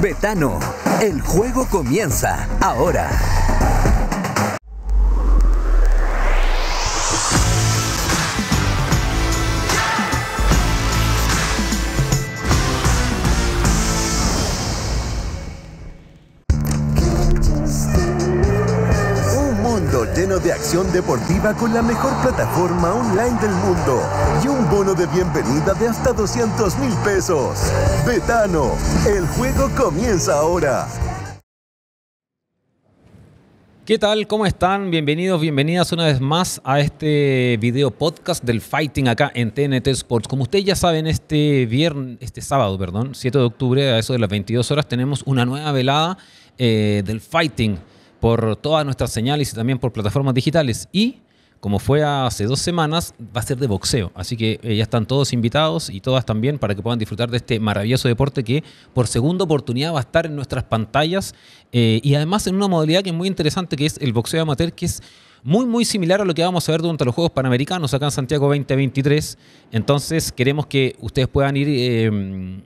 Betano, el juego comienza ahora. de acción deportiva con la mejor plataforma online del mundo y un bono de bienvenida de hasta 200 mil pesos. Betano, el juego comienza ahora. ¿Qué tal? ¿Cómo están? Bienvenidos, bienvenidas una vez más a este video podcast del Fighting acá en TNT Sports. Como ustedes ya saben, este viernes, este sábado, perdón, 7 de octubre, a eso de las 22 horas, tenemos una nueva velada eh, del Fighting por todas nuestras señales y también por plataformas digitales. Y como fue hace dos semanas, va a ser de boxeo. Así que eh, ya están todos invitados y todas también para que puedan disfrutar de este maravilloso deporte que por segunda oportunidad va a estar en nuestras pantallas eh, y además en una modalidad que es muy interesante que es el boxeo amateur, que es muy muy similar a lo que vamos a ver durante los Juegos Panamericanos acá en Santiago 2023. Entonces queremos que ustedes puedan ir... Eh,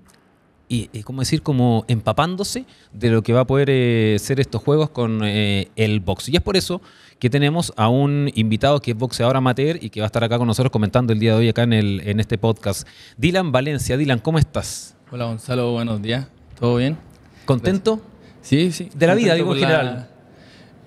y, como decir, como empapándose de lo que va a poder eh, ser estos juegos con eh, el box. Y es por eso que tenemos a un invitado que es boxeador amateur y que va a estar acá con nosotros comentando el día de hoy acá en, el, en este podcast. Dylan Valencia. Dylan, ¿cómo estás? Hola Gonzalo, buenos días. ¿Todo bien? ¿Contento? Pues, sí, sí. ¿De la vida, digo, en general?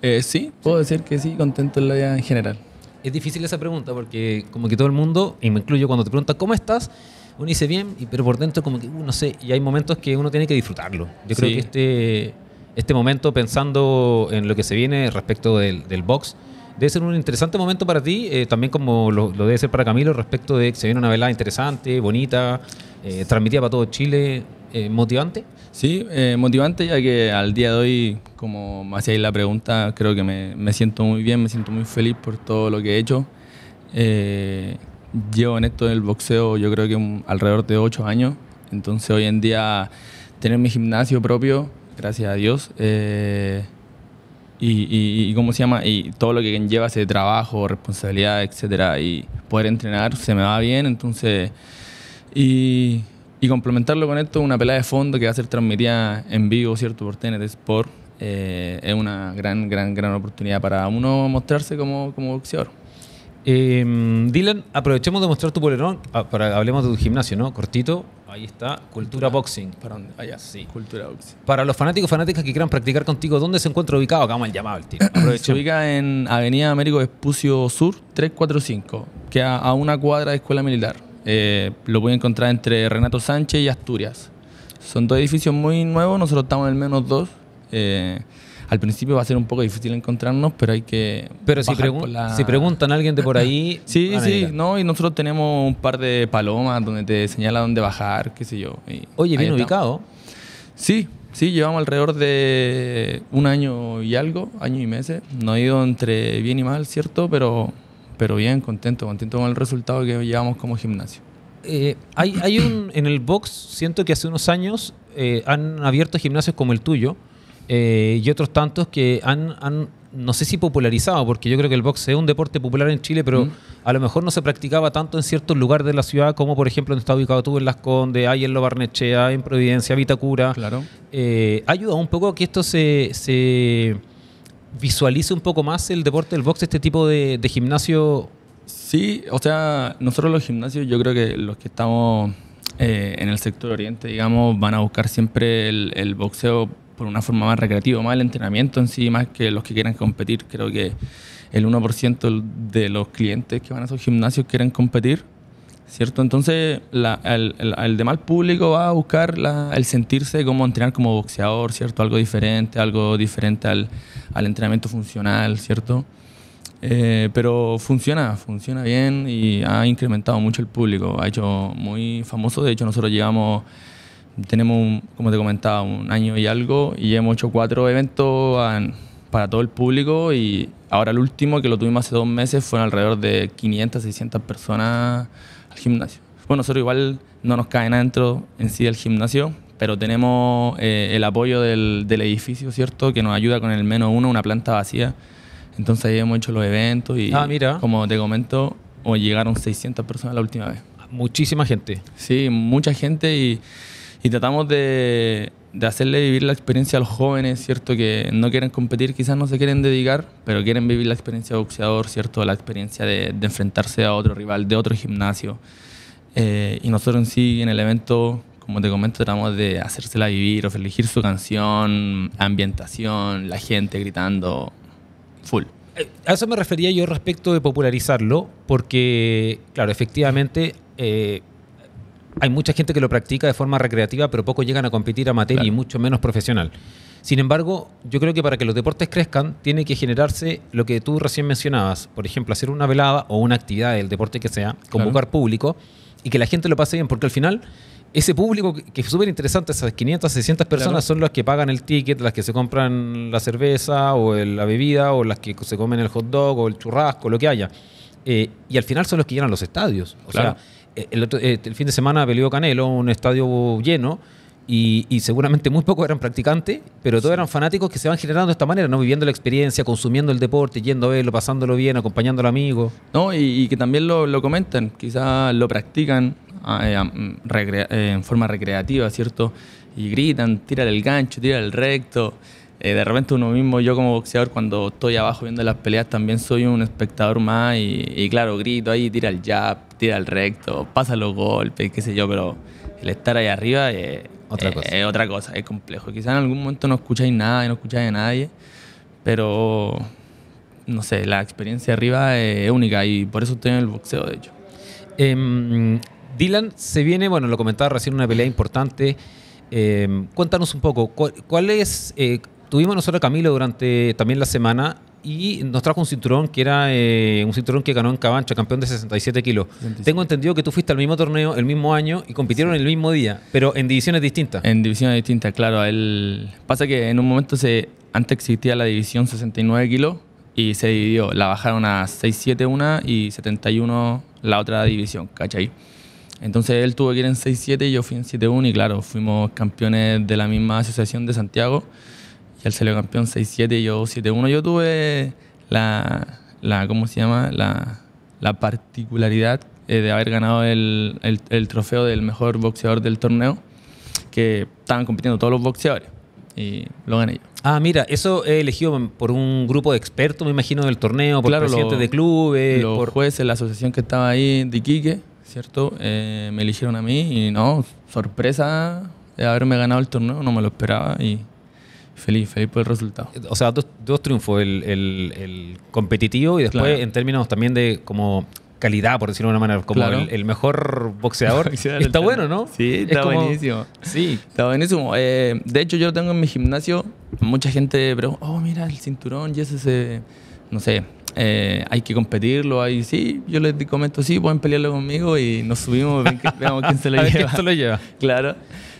Eh, sí, puedo decir que sí, contento en la vida en general. Es difícil esa pregunta porque como que todo el mundo, y me incluyo cuando te pregunta, ¿cómo estás? uno dice bien, pero por dentro como que, uh, no sé, y hay momentos que uno tiene que disfrutarlo. Yo creo que este, este momento, pensando en lo que se viene respecto del, del box, debe ser un interesante momento para ti, eh, también como lo, debe ser para Camilo, respecto de que se viene una velada interesante, bonita, eh, transmitida para todo Chile, eh, motivante. Sí, motivante, ya que al día de hoy, como me la pregunta, creo que me, me, siento muy bien, me siento muy feliz por todo lo que he hecho llevo en esto del boxeo yo creo que alrededor de ocho años, entonces hoy en día tener mi gimnasio propio, gracias a Dios, eh, y, cómo se llama, y todo lo que lleva ese trabajo, responsabilidad, etcétera, y poder entrenar se me va bien, entonces, y, complementarlo con esto, una pelea de fondo que va a ser transmitida en vivo, ¿cierto?, por TNT Sport, eh, es una gran, gran, gran oportunidad para uno mostrarse como, como boxeador. Em, Dylan, aprovechemos de mostrar tu polerón ah, para hablemos de tu gimnasio, ¿no? Cortito, ahí está, Cultura, Boxing. Para sí. Cultura Para los fanáticos fanáticas que quieran practicar contigo, ¿dónde se encuentra ubicado? Acá el llamado el tío. se ubica en Avenida Américo Espucio Sur 345, que a, una cuadra de Escuela Militar. Eh, lo lo a encontrar entre Renato Sánchez y Asturias. Son dos edificios muy nuevos, nosotros estamos en el menos dos. Eh, al principio va a ser un poco difícil encontrarnos, pero hay que... Pero si, si preguntan a alguien de por ahí... sí, sí, no, y nosotros tenemos un par de palomas donde te señala dónde bajar, qué sé yo. Oye, bien ubicado. Sí, Sí, llevamos alrededor de un año y algo, año y meses. No ha ido entre bien y mal, ¿cierto? Pero, pero bien, contento, contento con el resultado que llevamos como gimnasio. Eh, hay, hay un, en el box, siento que hace unos años eh, han abierto gimnasios como el tuyo, eh, y otros tantos que han, no sé si popularizado, porque yo creo que el boxeo es un deporte popular en Chile, pero mm. a lo mejor no se practicaba tanto en ciertos lugares de la ciudad, como por ejemplo donde está ubicado tú en Las Condes, hay en Lo Barnechea, en Providencia, Vitacura. Claro. Eh, ¿Ha ayuda un poco a que esto se, visualice un poco más el deporte del box, este tipo de, gimnasio Sí, o sea, nosotros los gimnasios, yo creo que los que estamos eh, en el sector oriente, digamos, van a buscar siempre el boxeo por una forma más recreativa, más el entrenamiento en sí, más que los que quieran competir. Creo que el 1% de los clientes que van a esos gimnasios quieren competir, ¿cierto? Entonces, el, demás público va a buscar el sentirse como entrenar como boxeador, ¿cierto? Algo diferente, algo diferente al, entrenamiento funcional, ¿cierto? Eh, pero funciona, funciona bien y ha incrementado mucho el público. Ha hecho muy famoso. De hecho, nosotros llegamos tenemos, como te comentaba, un año y algo y hemos hecho cuatro eventos para todo el público y ahora el último que lo tuvimos hace dos meses fueron alrededor de 500, 600 personas al gimnasio. Bueno, nosotros igual no nos caen adentro en sí del gimnasio, pero tenemos eh, el apoyo del, del, edificio, ¿cierto? Que nos ayuda con el menos uno, una planta vacía. Entonces ahí hemos hecho los eventos y, ah, mira. como te comento, llegaron 600 personas la última vez. Muchísima gente. Sí, mucha gente y y tratamos de, de hacerle vivir la experiencia a los jóvenes, ¿cierto? Que no quieren competir, quizás no se quieren dedicar, pero quieren vivir la experiencia de boxeador, ¿cierto? La experiencia de, enfrentarse a otro rival, de otro gimnasio. Eh, y nosotros en sí, en el evento, como te comento, tratamos de hacérsela vivir, o elegir su canción, ambientación, la gente gritando, full. Eh, a eso me refería yo respecto de popularizarlo, porque, claro, efectivamente... Eh, hay mucha gente que lo practica de forma recreativa, pero pocos llegan a competir a materia y mucho menos profesional. Sin embargo, yo creo que para que los deportes crezcan, tiene que generarse lo que tú recién mencionabas. Por ejemplo, hacer una velada o una actividad del deporte que sea, un lugar público y que la gente lo pase bien, porque al final. Ese público que es súper interesante, esas 500, 600 personas son las que pagan el ticket, las que se compran la cerveza o la bebida o las que se comen el hot dog o el churrasco, lo que haya. Eh, y al final son los que a los estadios. O sea, eh, el, otro, eh, fin de semana peleó Canelo, un estadio lleno, y, seguramente muy pocos eran practicantes, pero todos eran fanáticos que se van generando de esta manera, ¿no? Viviendo la experiencia, consumiendo el deporte, yendo a verlo, pasándolo bien, acompañando al amigo. No, y, que también lo, comentan, quizás lo practican ah, eh, en forma recreativa, ¿cierto? Y gritan, tiran el gancho, tiran el recto. Eh, de repente uno mismo, yo como boxeador, cuando estoy abajo viendo las peleas, también soy un espectador más y, claro, grito ahí, tira el jab, tira el recto, pasa los golpes, qué sé yo, pero el estar ahí arriba es eh, otra, eh, cosa. Es otra cosa, es complejo. Quizás en algún momento no escucháis nada y no escucháis a nadie, pero no sé, la experiencia arriba es única y por eso estoy en el boxeo, de hecho. Em, Dylan se viene, bueno, lo comentaba recién, una pelea importante. Em, cuéntanos un poco, ¿cuál, es, tuvimos nosotros a Camilo durante también la semana y nos trajo un cinturón que era eh, un cinturón que ganó en Cabancha, campeón de 67 kilos. Tengo entendido que tú fuiste al mismo torneo el mismo año y compitieron el mismo día, pero en divisiones distintas. En divisiones distintas, claro. Pasa que en un momento se antes existía la división 69 kilos y se dividió. La bajaron a 67 una y 71 la otra división, ¿cachai? Entonces él tuvo que ir en 6-7 y yo fui en 7-1 y claro, fuimos campeones de la misma asociación de Santiago y él salió campeón 6-7 y yo 7-1. Yo tuve la, ¿cómo se llama? La, particularidad eh, de haber ganado el, trofeo del mejor boxeador del torneo, que estaban compitiendo todos los boxeadores y lo gané yo. Ah, mira, eso he elegido por un grupo de expertos, me imagino, del torneo, por claro, presidentes de clubes. Los por... jueces, la asociación que estaba ahí de Iquique, ¿cierto? Eh, me eligieron a mí y no, sorpresa de haberme ganado el torneo, no me lo esperaba y Feliz, feliz por el resultado. Eh, o sea, dos, triunfos, el, competitivo y después en términos también de como calidad, por decirlo de una manera, como el, mejor boxeador. está bueno, ¿no? Sí, está buenísimo. Sí. Está buenísimo. Eh, de hecho, yo lo tengo en mi gimnasio. Mucha gente pero oh, mira, el cinturón, y ese se... No sé, eh, hay que competirlo, ahí sí, yo les comento, sí, pueden pelearlo conmigo y nos subimos, veamos quién se lo lleva. Quién se lo lleva. Claro.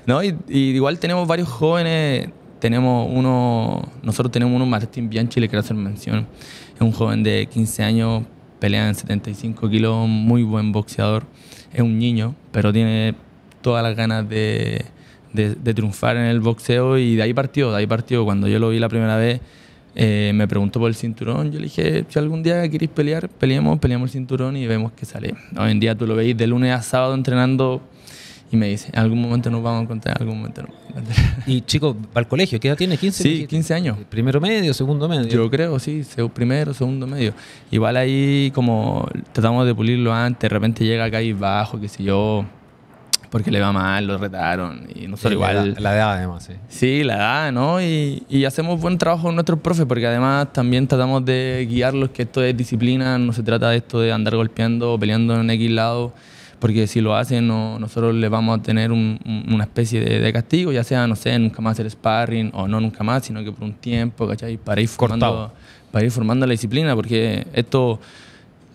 No, y igual tenemos varios jóvenes tenemos uno, nosotros tenemos uno, Martín Bianchi, le quiero hacer mención. Es un joven de 15 años, pelea en 75 kilos, muy buen boxeador. Es un niño, pero tiene todas las ganas de, triunfar en el boxeo y de ahí partió, de ahí partió. Cuando yo lo vi la primera vez, eh, me preguntó por el cinturón. Yo le dije, si algún día queréis pelear, peleemos, peleamos el cinturón y vemos qué sale. Hoy en día tú lo veis de lunes a sábado entrenando y me dice, en algún momento nos vamos a encontrar, en algún momento Y chico, ¿va al colegio? ¿Qué edad tiene? ¿15? Sí, 15 años. Eh, ¿Primero medio, segundo medio? Yo creo, sí, primero, segundo medio. Igual ahí como tratamos de pulirlo antes, de repente llega acá y bajo, qué sé yo, porque le va mal, lo retaron. Y no solo igual... La, edad además, sí. Sí, la edad, ¿no? Y, hacemos buen trabajo con nuestros profes, porque además también tratamos de guiarlos que esto es disciplina, no se trata de esto de andar golpeando, o peleando en X lado porque si lo hacen no, nosotros le vamos a tener una especie de, castigo, ya sea, no sé, nunca más hacer sparring o no nunca más, sino que por un tiempo, ¿cachai? Para ir formando, para ir formando la disciplina, porque esto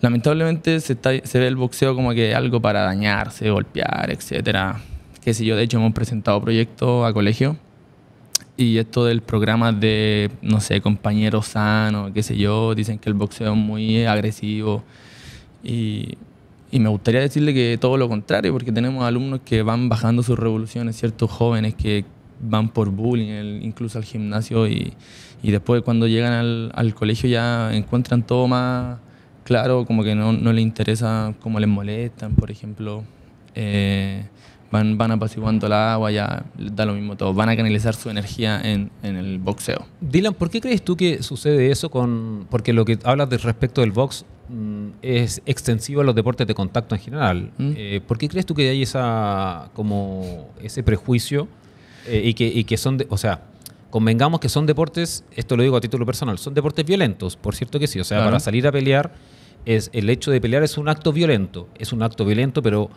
lamentablemente se, está, se ve el boxeo como que algo para dañarse, golpear, etcétera. Que sé yo, de hecho hemos presentado proyectos a colegio y esto del programa de, no sé, compañeros sanos, qué sé yo, dicen que el boxeo es muy agresivo y y me gustaría decirle que todo lo contrario, porque tenemos alumnos que van bajando sus revoluciones, ciertos jóvenes que van por bullying, incluso al gimnasio, y, después cuando llegan al, colegio ya encuentran todo más claro, como que no, no les interesa cómo les molestan, por ejemplo. Eh, van, van apaciguando el agua, ya da lo mismo todo. Van a canalizar su energía en, el boxeo. Dylan, ¿por qué crees tú que sucede eso con...? Porque lo que hablas respecto del box Mm, es extensivo a los deportes de contacto en general. ¿Mm? Eh, ¿Por qué crees tú que hay esa, como ese prejuicio eh, y, que, son, o sea, convengamos que son deportes, esto lo digo a título personal, son deportes violentos, por cierto que sí, o sea, para salir a pelear, es, el hecho de pelear es un acto violento, es un acto violento, pero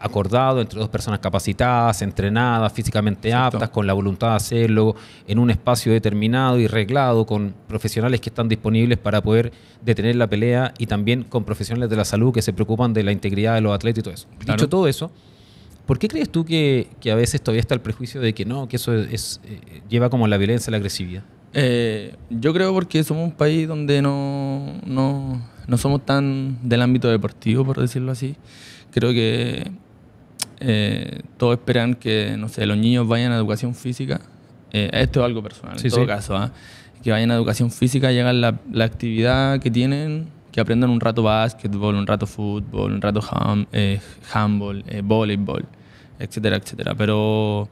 acordado entre dos personas capacitadas, entrenadas, físicamente aptas, con la voluntad de hacerlo, en un espacio determinado y reglado, con profesionales que están disponibles para poder detener la pelea y también con profesionales de la salud que se preocupan de la integridad de los atletas y todo eso. Dicho todo eso, ¿por qué crees tú que, a veces todavía está el prejuicio de que no, que eso es, eh, lleva como la violencia, la agresividad? Eh, yo creo porque somos un país donde no, no, no somos tan del ámbito deportivo, por decirlo así. Creo que eh, todos esperan que, no sé, los niños vayan a educación física. Eh, esto es algo personal, en todo caso. ¿ah? Que vayan a educación física llegan la, la, actividad que tienen, que aprendan un rato básquetbol, un rato fútbol, un rato eh, handball, eh, voleibol, etcétera, etcétera. Pero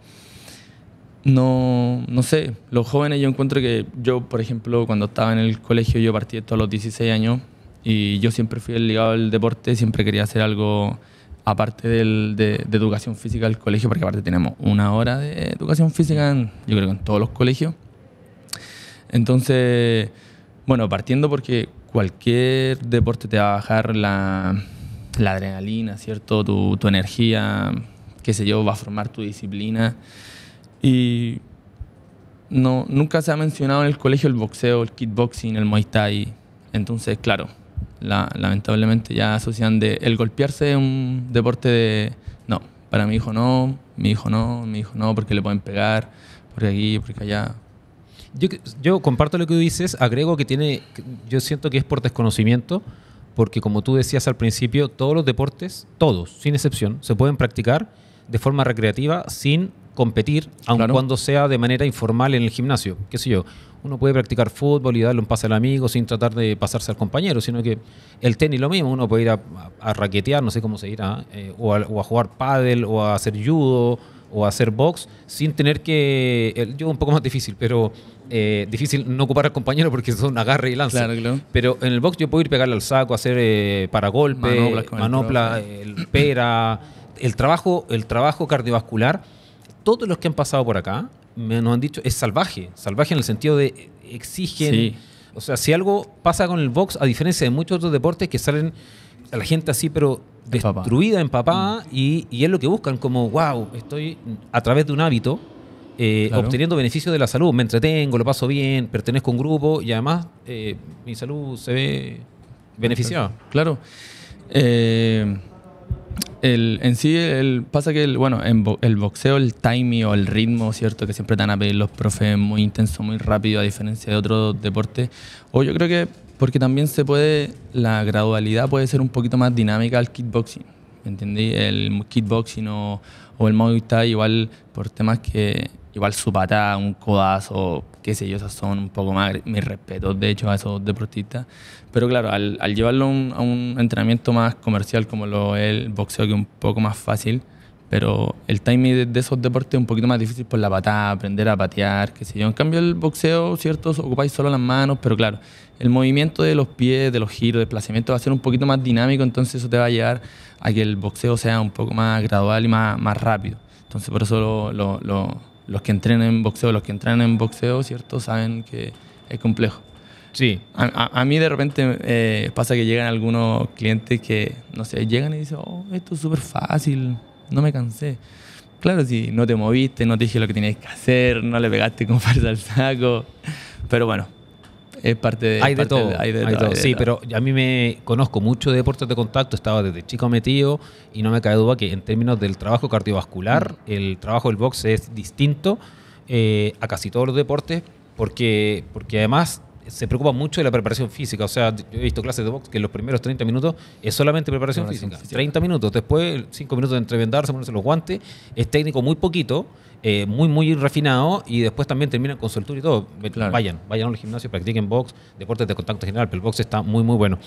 no, no sé, los jóvenes yo encuentro que yo, por ejemplo, cuando estaba en el colegio, yo partí esto a los 16 años y yo siempre fui ligado al deporte, siempre quería hacer algo aparte de, educación física del colegio, porque aparte tenemos una hora de educación física, en, yo creo en todos los colegios. Entonces, bueno, partiendo porque cualquier deporte te va a bajar la, adrenalina, ¿cierto? Tu, energía, qué sé yo, va a formar tu disciplina. Y no, nunca se ha mencionado en el colegio el boxeo, el kickboxing, el muay thai. Entonces, claro, lamentablemente ya asocian de el golpearse es un deporte de no, para mi hijo no, mi hijo no, mi hijo no, porque le pueden pegar, por aquí, porque allá. Yo, yo comparto lo que dices, agrego que tiene, yo siento que es por desconocimiento, porque como tú decías al principio, todos los deportes, todos, sin excepción, se pueden practicar de forma recreativa sin competir, aun cuando sea de manera informal en el gimnasio, qué sé yo. Uno puede practicar fútbol y darle un pase al amigo sin tratar de pasarse al compañero, sino que el tenis lo mismo, uno puede ir a, raquetear, no sé cómo se irá, eh, o, a, jugar pádel, o a hacer judo, o a hacer box, sin tener que... Yo un poco más difícil, pero eh, difícil no ocupar al compañero porque son agarre y lanza. Pero en el box yo puedo ir pegarle al saco, hacer eh, paragolpe, manopla, pera, el trabajo, el trabajo cardiovascular. Todos los que han pasado por acá, me, nos han dicho, es salvaje. Salvaje en el sentido de exigen. O sea, si algo pasa con el box, a diferencia de muchos otros deportes que salen a la gente así, pero destruida, empapada, mm. y, y, es lo que buscan, como, wow, estoy a través de un hábito eh, obteniendo beneficios de la salud. Me entretengo, lo paso bien, pertenezco a un grupo y además eh, mi salud se ve beneficiada. Claro. Eh, en sí, el, pasa que el, bueno, el boxeo, el timing o el ritmo, ¿cierto? Que siempre te a pedir los profes muy intenso, muy rápido, a diferencia de otros deportes. O yo creo que porque también se puede, la gradualidad puede ser un poquito más dinámica al kickboxing. ¿Me entendí? El kickboxing o, o el Muay Thai, igual por temas que, igual su patada, un codazo, que sé yo, esas son un poco más mis respetos, de hecho, a esos deportistas. Pero claro, al, llevarlo a un entrenamiento más comercial como lo es el boxeo, que es un poco más fácil, pero el timing de, esos deportes es un poquito más difícil por la patada, aprender a patear, que sé yo. En cambio, el boxeo, cierto ocupáis solo las manos, pero claro, el movimiento de los pies, de los giros, de desplazamiento va a ser un poquito más dinámico, entonces eso te va a llevar a que el boxeo sea un poco más gradual y más, más rápido. Entonces, por eso lo los que entrenan en boxeo, los que entrenan en boxeo, ¿cierto? Saben que es complejo. Sí. A, mí de repente eh, pasa que llegan algunos clientes que, no sé, llegan y dicen, oh, esto es súper fácil, no me cansé. Claro, si no te moviste, no te dije lo que tenías que hacer, no le pegaste con fuerza al saco. Pero bueno, es parte de. Hay de todo. sí, pero a mí me conozco mucho de deportes de contacto, estaba desde chico metido y no me cae duda que en términos del trabajo cardiovascular, el trabajo del box es distinto eh, a casi todos los deportes porque, porque además se preocupa mucho de la preparación física. O sea, yo he visto clases de box que los primeros 30 minutos es solamente preparación, física. física. 30 minutos. Después, 5 minutos de entrevendarse, ponerse los guantes. Es técnico muy poquito. Eh, muy, muy refinado y después también terminan con soltura y todo. Vayan, vayan al gimnasio, practiquen box, deportes de contacto general, pero el box está muy, muy bueno.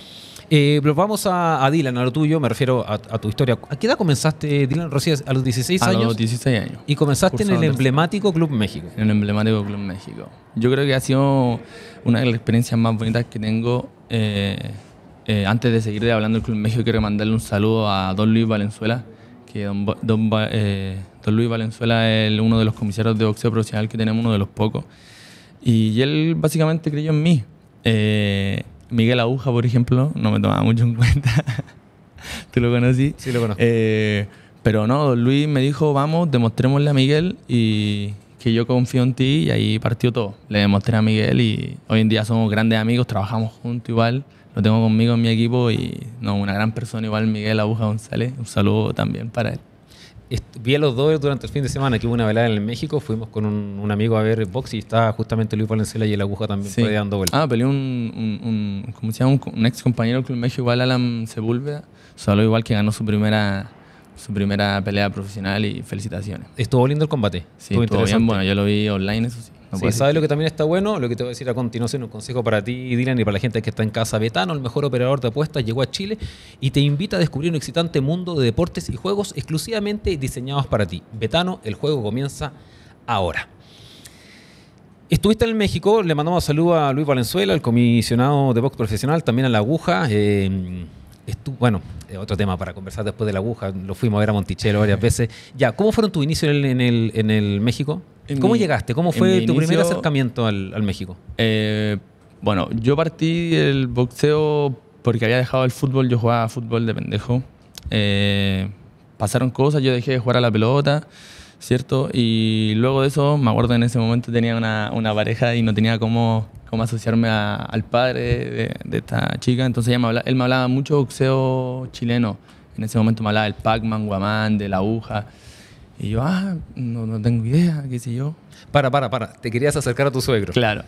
Eh, vamos a, Dylan, a lo tuyo, me refiero a, tu historia. ¿A qué edad comenzaste, Dylan Rocías? ¿A los 16 años? A los 16 años. Y comenzaste en el emblemático Club México. En el emblemático Club México. Yo creo que ha sido una de las experiencias más bonitas que tengo. Eh, antes de seguir hablando del Club México, quiero mandarle un saludo a Don Luis Valenzuela, que don, don Luis Valenzuela es uno de los comisarios de boxeo profesional que tenemos, uno de los pocos. Y él básicamente creyó en mí. Eh, Miguel Aguja, por ejemplo, no me tomaba mucho en cuenta. ¿Tú lo conocí? Sí, lo conozco. Eh, pero no, Luis me dijo, vamos, demostrémosle a Miguel y que yo confío en ti y ahí partió todo. Le demostré a Miguel y hoy en día somos grandes amigos, trabajamos juntos igual. Lo tengo conmigo en mi equipo y no, una gran persona igual, Miguel Aguja González. Un saludo también para él vi a los dos durante el fin de semana que hubo una velada en México. Fuimos con un, amigo a ver box y estaba justamente Luis Valenzuela y el aguja también sí. dando Ah, peleó un, se llama? Un, ex compañero del Club México, igual Alan Sepúlveda. Solo igual que ganó su primera su primera pelea profesional y felicitaciones. Estuvo lindo el combate. Sí, bien. Bueno, yo lo vi online, eso sí. ¿sabes lo que también está bueno? Lo que te voy a decir a continuación, un consejo para ti, Dylan, y para la gente que está en casa. Betano, el mejor operador de apuestas, llegó a Chile y te invita a descubrir un excitante mundo de deportes y juegos exclusivamente diseñados para ti. Betano, el juego comienza ahora. Estuviste en México, le mandamos saludo a Luis Valenzuela, el comisionado de box profesional, también a La Aguja. Eh, bueno, eh, otro tema para conversar después de la aguja, lo fuimos a ver a Monticello varias veces. Ya, ¿cómo fueron tus inicios en el, México? ¿Cómo llegaste? ¿Cómo fue tu primer acercamiento al, México? Eh, bueno, yo partí el boxeo porque había dejado el fútbol, yo jugaba fútbol de pendejo. Eh, pasaron cosas, yo dejé de jugar a la pelota, ¿cierto? Y luego de eso, me acuerdo en ese momento tenía una, una pareja y no tenía cómo como asociarme al padre de, esta chica. Entonces él me hablaba mucho boxeo chileno. En ese momento me hablaba del Pac-Man, Guamán, de la aguja. Y yo, ah, no, tengo idea, qué sé yo. Para, para, para, te querías acercar a tu suegro. Claro.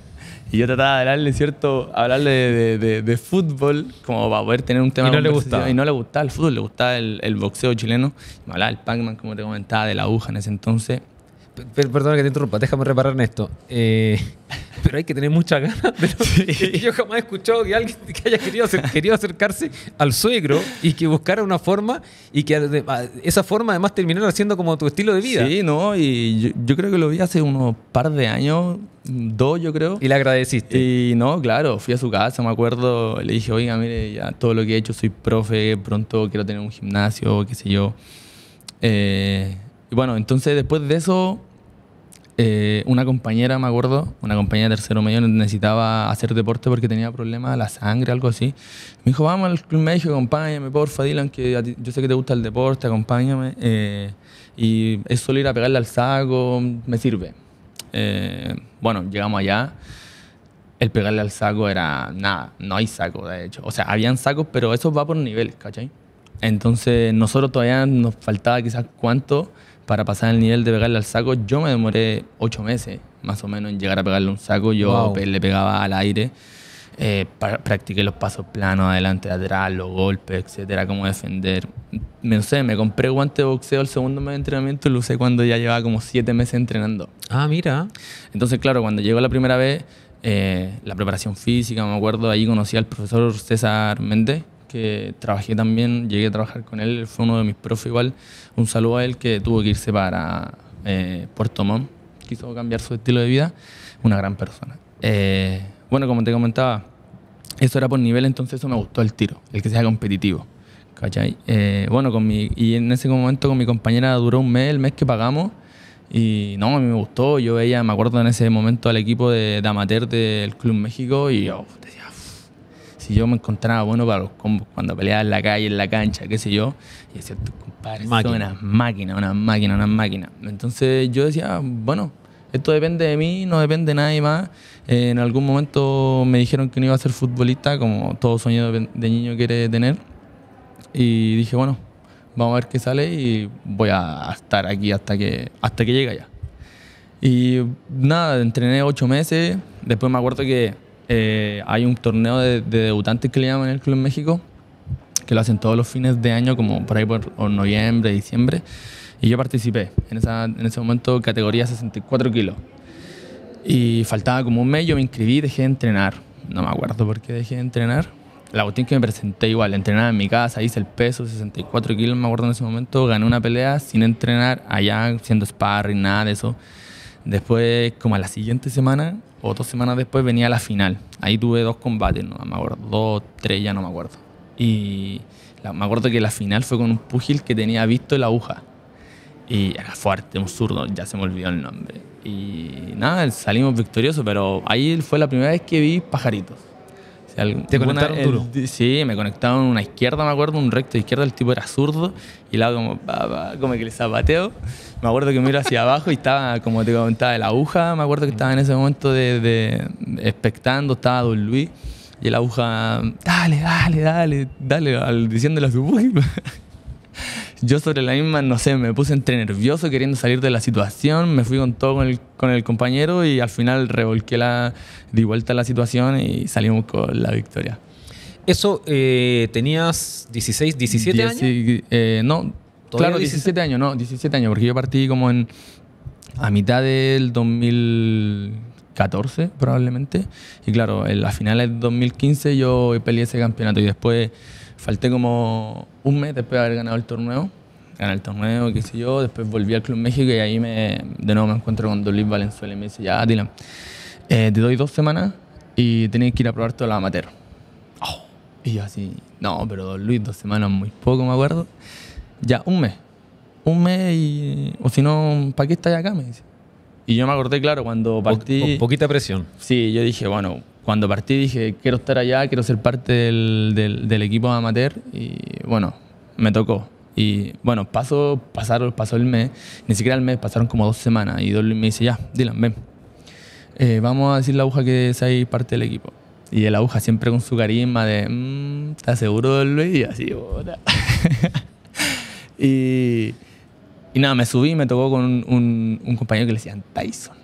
Y yo trataba de hablarle, ¿cierto? Hablarle de, de, fútbol, como para poder tener un tema. Y no le gustaba. Y no le gustaba el fútbol, le gustaba el, el boxeo chileno. Me hablaba del Pac-Man, como te comentaba, de la aguja en ese entonces perdona que te interrumpa, déjame reparar en esto. Eh, pero hay que tener mucha ganas. Yo jamás he escuchado que alguien que haya querido, acercarse al suegro y que buscara una forma y que esa forma además terminara siendo como tu estilo de vida. Sí, no, y yo, creo que lo vi hace unos par de años, dos yo creo. Y le agradeciste. Y no, claro, fui a su casa, me acuerdo, le dije, oiga, mire, ya todo lo que he hecho, soy profe, pronto quiero tener un gimnasio, qué sé yo. Eh, y bueno, entonces después de eso eh, una compañera, me acuerdo, una compañera de tercero medio necesitaba hacer deporte porque tenía problemas de la sangre, algo así. Me dijo, vamos al Club México, acompáñame, porfa, Dylan, que yo sé que te gusta el deporte, acompáñame. Eh, y es solo ir a pegarle al saco, me sirve. Eh, bueno, llegamos allá. El pegarle al saco era nada, no hay saco, de hecho. O sea, habían sacos, pero eso va por niveles, ¿cachai? Entonces, nosotros todavía nos faltaba quizás cuánto para pasar el nivel de pegarle al saco, yo me demoré ocho meses más o menos en llegar a pegarle un saco. Yo le pegaba al aire, eh, practiqué los pasos planos, adelante, atrás, los golpes, etcétera, cómo defender. Me sé, me compré guante de boxeo el segundo mes de entrenamiento y lo usé cuando ya llevaba como siete meses entrenando. Ah, mira. Entonces, claro, cuando llegó la primera vez, eh, la preparación física, me acuerdo, ahí conocí al profesor César Méndez que trabajé también, llegué a trabajar con él, fue uno de mis profes igual, un saludo a él que tuvo que irse para eh, Puerto Montt, quiso cambiar su estilo de vida, una gran persona. Eh, bueno, como te comentaba, eso era por nivel, entonces eso me gustó el tiro, el que sea competitivo. ¿Cachai? Eh, bueno, con mi, y en ese momento con mi compañera duró un mes, el mes que pagamos, y no, me gustó. Yo veía, me acuerdo en ese momento al equipo de, de amateur del Club México, y yo oh, decía, si yo me encontraba bueno para los combos, cuando peleaba en la calle, en la cancha, qué sé yo, y decía, este compadre, son unas máquinas, unas máquinas, unas máquinas. Entonces yo decía, bueno, esto depende de mí, no depende de nadie más. Eh, en algún momento me dijeron que no iba a ser futbolista, como todo sueño de niño quiere tener. Y dije, bueno, vamos a ver qué sale y voy a estar aquí hasta que, hasta que llegue ya Y nada, entrené ocho meses. Después me acuerdo que eh, hay un torneo de, debutantes que le llaman el Club México, que lo hacen todos los fines de año, como por ahí por, noviembre, diciembre. Y yo participé en, ese momento categoría 64 kilos. Y faltaba como un mes, yo me inscribí, dejé de entrenar. No me acuerdo por qué dejé de entrenar. La cuestión que me presenté igual, entrenaba en mi casa, hice el peso, 64 kilos, me acuerdo en ese momento, gané una pelea sin entrenar allá, siendo sparring, nada de eso. Después, como a la siguiente semana, o dos semanas después venía la final. Ahí tuve dos combates, no me acuerdo, dos, tres, ya no me acuerdo. Y me acuerdo que la final fue con un pugil que tenía visto la aguja. Y era fuerte, un zurdo, ya se me olvidó el nombre. Y nada, salimos victoriosos, pero ahí fue la primera vez que vi pajaritos. ¿Te conectaron duro? sí, me conectaron una izquierda, me acuerdo, un recto de izquierda, el tipo era zurdo y lado como, como que le zapateo. Me acuerdo que miro hacia abajo y estaba, como te comentaba, la aguja, me acuerdo que estaba en ese momento de, de expectando, estaba Don Luis y la aguja, dale, dale, dale, dale, al, diciéndole a su yo sobre la misma, no sé, me puse entre nervioso queriendo salir de la situación, me fui con todo con el, compañero y al final revolqué la, di vuelta la situación y salimos con la victoria. ¿Eso eh, tenías 16, 17 eh, años? no, claro, 17 años, no, 17 años, porque yo partí como en a mitad del 2014 probablemente y claro, en las finales de 2015 yo peleé ese campeonato y después Falté como un mes después de haber ganado el torneo. ganar el torneo, qué sé yo. Después volví al Club México y ahí me, de nuevo me encuentro con Luis Valenzuela y me dice, ya, Dylan, eh, te doy dos semanas y tenés que ir a probar todo el amateur. Oh. Y yo así, no, pero Luis, dos semanas muy poco, me acuerdo. Ya, un mes. Un mes y... O si no, ¿para qué estás acá? Me dice. Y yo me acordé, claro, cuando partí... Con poquita presión. Sí, yo dije, bueno, cuando partí dije, quiero estar allá, quiero ser parte del, del, del equipo amateur y bueno, me tocó. Y bueno, pasó, pasaron, pasó el mes, ni siquiera el mes, pasaron como dos semanas y Dolly me dice, ya, Dylan, ven, eh, vamos a decir la aguja que seáis parte del equipo. Y la aguja siempre con su carisma de, mm, ¿estás seguro, Dolby? Y así, y, y nada, me subí y me tocó con un, un compañero que le decían Tyson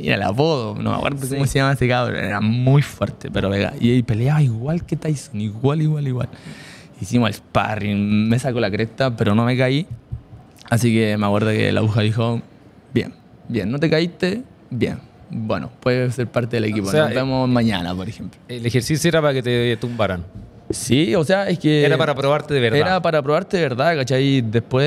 mira el apodo, no me acuerdo cómo se llama ese cabrón, era muy fuerte, pero venga, y peleaba igual que Tyson, igual, igual, igual. Hicimos el sparring, me sacó la cresta, pero no me caí, así que me acuerdo que la aguja dijo, bien, bien, no te caíste, bien. Bueno, puedes ser parte del equipo. Nos vemos eh, mañana, por ejemplo. El ejercicio era para que te tumbaran. Sí, o sea, es que... Era para probarte de verdad. Era para probarte de verdad, ¿cachai? Después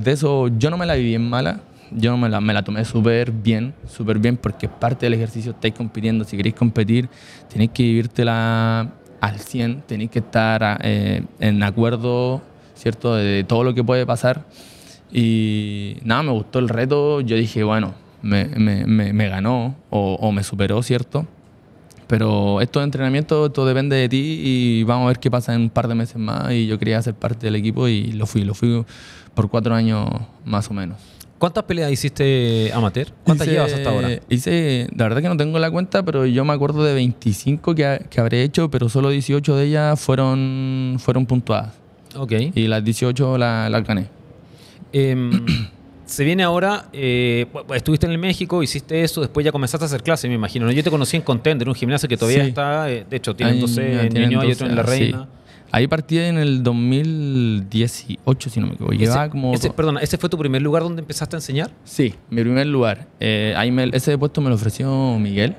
de eso, yo no me la viví en mala yo me la, me la tomé súper bien, súper bien, porque es parte del ejercicio, estáis compitiendo, si queréis competir, tenéis que vivírtela al 100, tenéis que estar eh, en acuerdo, ¿cierto?, de todo lo que puede pasar. Y nada, me gustó el reto, yo dije, bueno, me, ganó o, me superó, ¿cierto? pero esto de entrenamiento, todo depende de ti y vamos a ver qué pasa en un par de meses más. Y yo quería ser parte del equipo y lo fui, lo fui por cuatro años más o menos. ¿Cuántas peleas hiciste amateur? ¿Cuántas llevas hasta ahora? Hice, la verdad que no tengo la cuenta, pero yo me acuerdo de 25 que, que habré hecho, pero solo 18 de ellas fueron, fueron puntuadas. Ok. Y las 18 las la gané. Em, se viene ahora, eh, estuviste en el México, hiciste eso, después ya comenzaste a hacer clases, me imagino. Yo te conocí en Contender, un gimnasio que todavía está, eh, de hecho, tiene entonces en y en La Reina. Ahí partí en el 2018, si no me equivoco. como... perdona, ¿ese fue tu primer lugar donde empezaste a enseñar? Sí, mi primer lugar. Eh, ahí ese puesto me lo ofreció Miguel.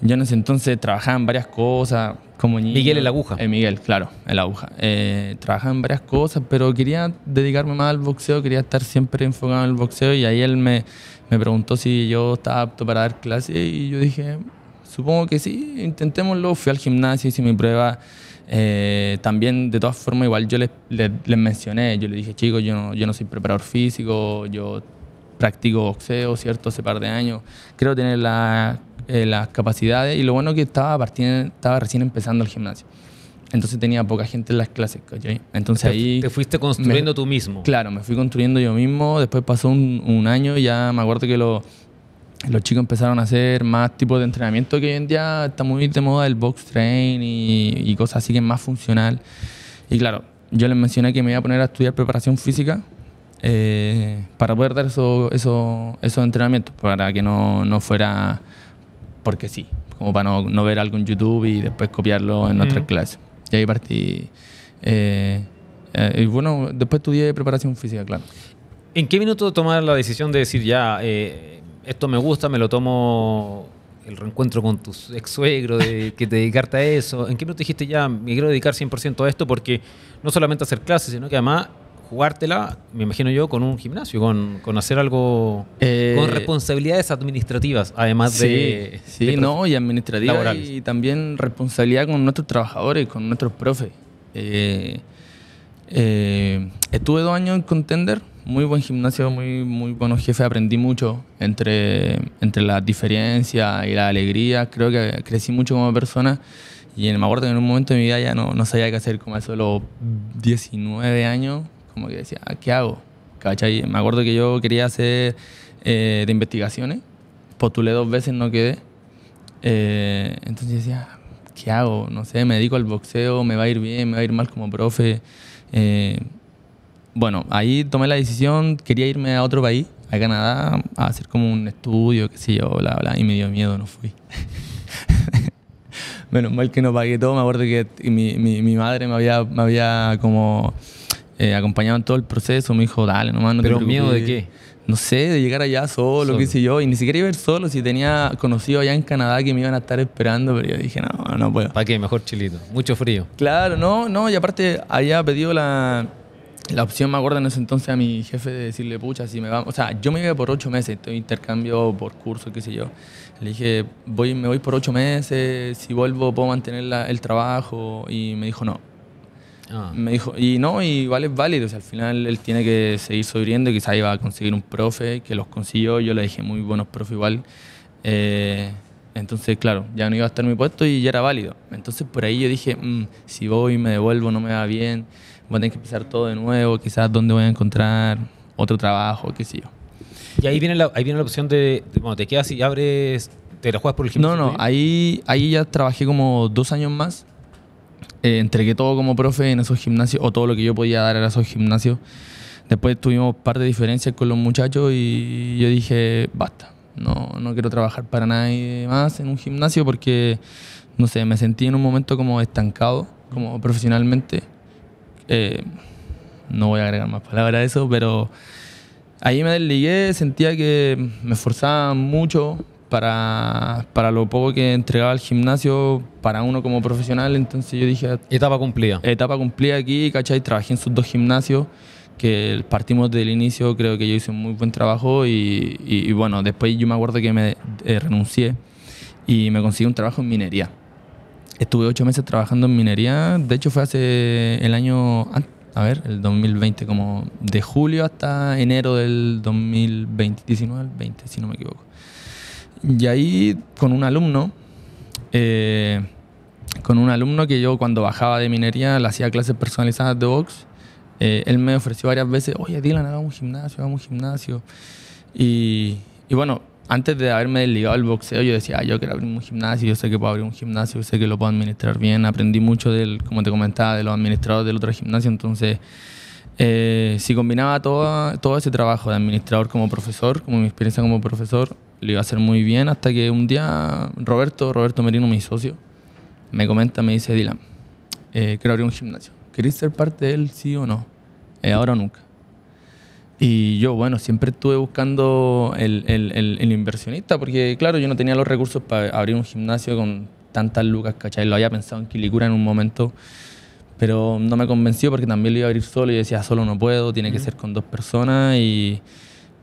Yo en ese entonces trabajaba en varias cosas, como Miguel en la aguja. En eh, Miguel, claro, el aguja. Eh, trabajaba en varias cosas, pero quería dedicarme más al boxeo, quería estar siempre enfocado en el boxeo y ahí él me, me preguntó si yo estaba apto para dar clases y yo dije, supongo que sí, intentémoslo. Fui al gimnasio, hice mi prueba eh, también, de todas formas, igual yo les, les, mencioné, yo les dije, chicos, yo no, yo no soy preparador físico, yo practico boxeo, ¿cierto? Hace par de años. Creo tener la, eh, las capacidades y lo bueno que estaba, partiendo, estaba recién empezando el gimnasio. Entonces tenía poca gente en las clases, Entonces ahí... Te fuiste construyendo tú mismo. Claro, me fui construyendo yo mismo. Después pasó un, un año y ya me acuerdo que lo los chicos empezaron a hacer más tipos de entrenamiento que hoy en día está muy de moda el box train y, cosas así que es más funcional. Y claro, yo les mencioné que me iba a poner a estudiar preparación física eh, para poder dar esos entrenamientos, para que no, fuera porque sí, como para no, ver algo en YouTube y después copiarlo en otras clases. Y ahí partí. Eh, eh, y bueno, después estudié preparación física, claro. ¿En qué minuto tomar la decisión de decir ya esto me gusta, me lo tomo el reencuentro con tu ex suegro, de que te dedicarte a eso. ¿En qué momento dijiste ya, me quiero dedicar 100% a esto? Porque no solamente hacer clases, sino que además jugártela, me imagino yo, con un gimnasio, con, hacer algo eh, con responsabilidades administrativas, además de. Sí, no, y administrativas y también responsabilidad con nuestros trabajadores, con nuestros profes. Eh, eh, estuve dos años en Contender muy buen gimnasio, muy, muy buenos jefes, aprendí mucho entre, entre las diferencias y la alegría, creo que crecí mucho como persona y me acuerdo que en un momento de mi vida ya no, no sabía qué hacer, como a los 19 años, como que decía, ah, ¿qué hago? Me acuerdo que yo quería hacer eh, de investigaciones, postulé dos veces, no quedé, eh, entonces decía, ah, ¿qué hago? No sé, me dedico al boxeo, me va a ir bien, me va a ir mal como profe. Eh, bueno, ahí tomé la decisión, quería irme a otro país, a Canadá, a hacer como un estudio, qué sé yo, bla, bla, y me dio miedo, no fui. Bueno, mal que no pagué todo, me acuerdo que mi, madre me había, me había como eh, acompañado en todo el proceso, me dijo, dale, nomás no ¿Pero miedo de qué? No sé, de llegar allá solo, qué sé yo, y ni siquiera iba a ir solo, si tenía conocido allá en Canadá que me iban a estar esperando, pero yo dije, no, no puedo. ¿Para qué? Mejor chilito, mucho frío. Claro, no, no, y aparte había pedido la la opción, me gorda en ese entonces a mi jefe de decirle, pucha, si me va, o sea, yo me iba por ocho meses, estoy intercambio por curso, qué sé yo. Le dije, voy, me voy por ocho meses, si vuelvo puedo mantener el trabajo. Y me dijo, no. Ah. Me dijo, y no, y vale, es válido. O sea, al final él tiene que seguir sobreviviendo, Quizás iba a conseguir un profe, que los consiguió, yo le dije muy buenos profe igual. Eh, entonces, claro, ya no iba a estar en mi puesto y ya era válido. Entonces, por ahí yo dije, mm, si voy, me devuelvo, no me va bien voy a tener que empezar todo de nuevo, quizás dónde voy a encontrar otro trabajo, qué sé yo. Y ahí viene la, ahí viene la opción de, bueno, te quedas y abres, te la juegas por el gimnasio. No, no, ahí, ahí ya trabajé como dos años más. Eh, entregué todo como profe en esos gimnasios, o todo lo que yo podía dar era esos gimnasios. Después tuvimos parte par de diferencias con los muchachos y yo dije, basta, no, no quiero trabajar para nadie más en un gimnasio porque, no sé, me sentí en un momento como estancado, como profesionalmente. Eh, no voy a agregar más palabras a eso, pero ahí me desligué, sentía que me esforzaba mucho para, para lo poco que entregaba al gimnasio para uno como profesional, entonces yo dije... Etapa cumplida. Etapa cumplida aquí, ¿cachai? Trabajé en sus dos gimnasios, que partimos del inicio, creo que yo hice un muy buen trabajo y, bueno, después yo me acuerdo que me eh, renuncié y me conseguí un trabajo en minería. Estuve ocho meses trabajando en minería. De hecho, fue hace el año, a ver, el 2020, como de julio hasta enero del 2020, 19 20, si no me equivoco. Y ahí con un alumno, eh, con un alumno que yo cuando bajaba de minería le hacía clases personalizadas de box. Eh, él me ofreció varias veces, oye Dylan, hagamos un gimnasio, hagamos un gimnasio. Y, y bueno, antes de haberme desligado al boxeo, yo decía, ah, yo quiero abrir un gimnasio, yo sé que puedo abrir un gimnasio, yo sé que lo puedo administrar bien. Aprendí mucho del, como te comentaba, de los administradores del otro gimnasio. Entonces, eh, si combinaba todo, todo ese trabajo de administrador como profesor, como mi experiencia como profesor, lo iba a hacer muy bien hasta que un día Roberto, Roberto Merino, mi socio, me comenta, me dice, Dilan, eh, quiero abrir un gimnasio. ¿Querés ser parte de él, sí o no? Eh, ahora o nunca. Y yo, bueno, siempre estuve buscando el, inversionista, porque claro, yo no tenía los recursos para abrir un gimnasio con tantas lucas, ¿cachai? Lo había pensado en Quilicura en un momento, pero no me convenció porque también lo iba a abrir solo y decía, solo no puedo, tiene que ser con dos personas. Y,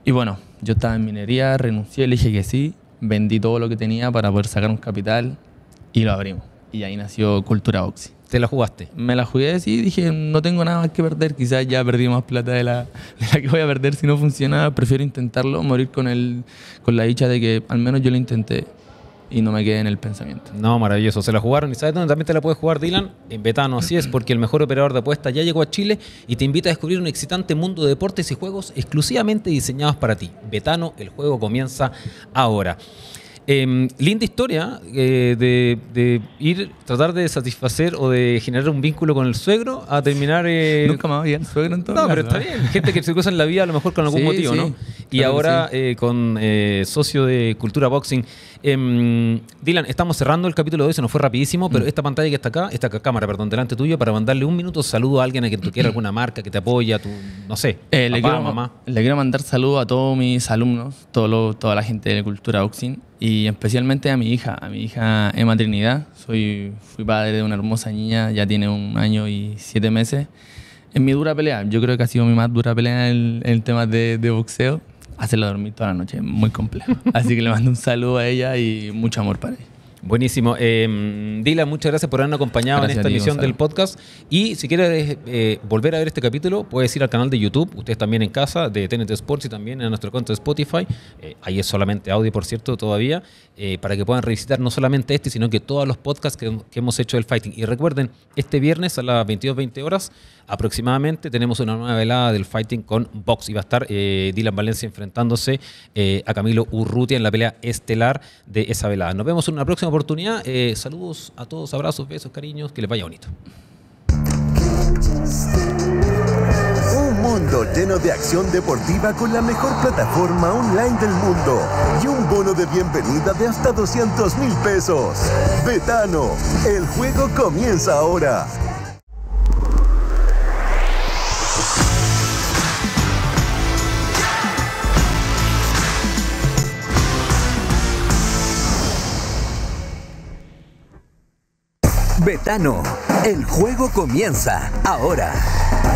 y bueno, yo estaba en minería, renuncié, le dije que sí, vendí todo lo que tenía para poder sacar un capital y lo abrimos. Y ahí nació Cultura Oxy. ¿Te la jugaste? Me la jugué, y dije, no tengo nada más que perder, quizás ya perdí más plata de la, que voy a perder si no funciona, prefiero intentarlo, morir con, el, con la dicha de que al menos yo lo intenté y no me quedé en el pensamiento. No, maravilloso. Se la jugaron. ¿Y sabes dónde también te la puedes jugar, Dylan? En Betano. Así es, porque el mejor operador de apuestas ya llegó a Chile y te invita a descubrir un excitante mundo de deportes y juegos exclusivamente diseñados para ti. Betano, el juego comienza ahora. Em, linda historia eh, de, ir, tratar de satisfacer o de generar un vínculo con el suegro a terminar. Eh, Nunca más bien suegro en todo No, pero está ¿eh? bien. Gente que se cruza en la vida a lo mejor con algún motivo, ¿no? Y ahora con socio de Cultura Boxing. Em, Dylan, estamos cerrando el capítulo de hoy, se nos fue rapidísimo, pero mm. esta pantalla que está acá, esta cámara, perdón, delante tuyo, para mandarle un minuto saludo a alguien a quien tú quieras, alguna marca que te apoya, tu, no sé, le quiero, mamá. Le quiero mandar saludo a todos mis alumnos, todo toda la gente de Cultura Boxing y especialmente a mi hija, a mi hija Emma Trinidad. Soy, fui padre de una hermosa niña, ya tiene un año y siete meses. Es mi dura pelea, yo creo que ha sido mi más dura pelea en el, tema de, de, boxeo. Hacerla dormir toda la noche, muy complejo. Así que le mando un saludo a ella y mucho amor para ella. Buenísimo. Eh, Dila, muchas gracias por habernos acompañado en esta emisión del podcast. Y si quieres eh, eh, volver a ver este capítulo, puedes ir al canal de YouTube, ustedes también en casa, de TNT Sports y también en nuestro cuenta de Spotify. ahí es solamente audio, por cierto, todavía, para que puedan revisitar no solamente este, sino que todos los podcasts que, hemos hecho del Fighting. Y recuerden, este viernes a las 22-20 horas aproximadamente tenemos una nueva velada del fighting con box y va a estar eh, Dylan Valencia enfrentándose eh, a Camilo Urrutia en la pelea estelar de esa velada. Nos vemos en una próxima oportunidad. Eh, saludos a todos, abrazos, besos, cariños, que les vaya bonito. Un mundo lleno de acción deportiva con la mejor plataforma online del mundo y un bono de bienvenida de hasta 200 mil pesos. Betano, el juego comienza ahora. Betano, el juego comienza ahora.